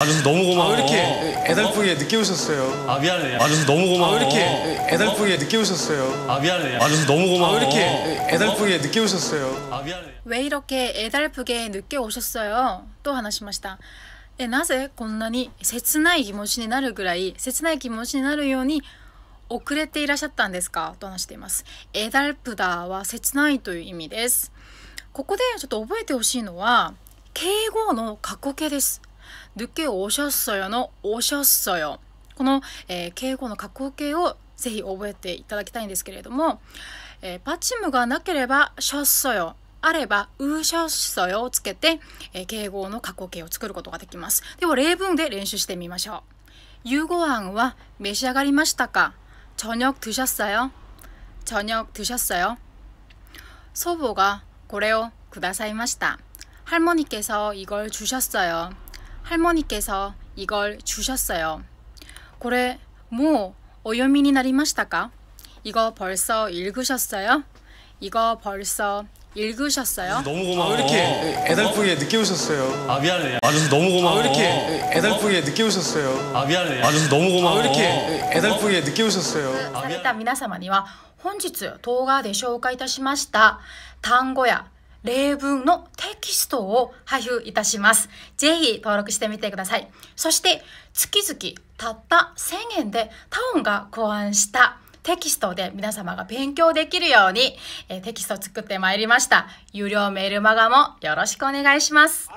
와줘서너무고마워아이렇게애달프게늦게오셨어요아미안해え、줘서너무고마워아이렇게애달프게늦게오셨어요아미안해와줘え。너무고마워아이렇게애달프게늦게오셨어요아미안해왜이렇게애달프게늦게오셨어요또話しましたえ、なぜこんなに切ない気持ちになるぐらい切ない気持ちになるように遅れていらっしゃったんですかと話しています。エダルプダーは切ないという意味です。ここでちょっと覚えてほしいのは敬語の過去形です。늦게오셨어요の오셨어요この、えー、敬語の下降形をぜひ覚えていただきたいんですけれども、えー、パチムがなければしょっそよあれば、うしょっそよをつけて、えー、敬語の過去形を作ることができます。では、例文で練習してみましょう。夕ご飯は召し上がりましたか저녁드셨어요저녁드셨어요祖母がこれをくださいました。할머니께서이걸주셨어요 할머니께서 이걸 주셨어요. 고래, 뭐, 오요민이 나리마시다까? 이거 벌써 읽으셨어요? 이거 벌써 읽으셨어요? 아, 너무 고마워. 아, 이렇게 어. 애달프게 늦게 오셨어요. 아 미안해. 와줘서 아, 너무 고마워. 아, 이렇게 어. 애달프게 늦게 오셨어요. 아 미안해. 와줘서 아, 너무 고마워. 아, 이렇게 애달프게 늦게 오셨어요. 사겠다皆様には本日動画で紹介いたしました単語や例文の キストを配布いたします。ぜひ登録してみてください。そして月々たった1000円でタオンが考案したテキストで皆様が勉強できるように、えテキストを作ってまいりました。有料メールマガもよろしくお願いします。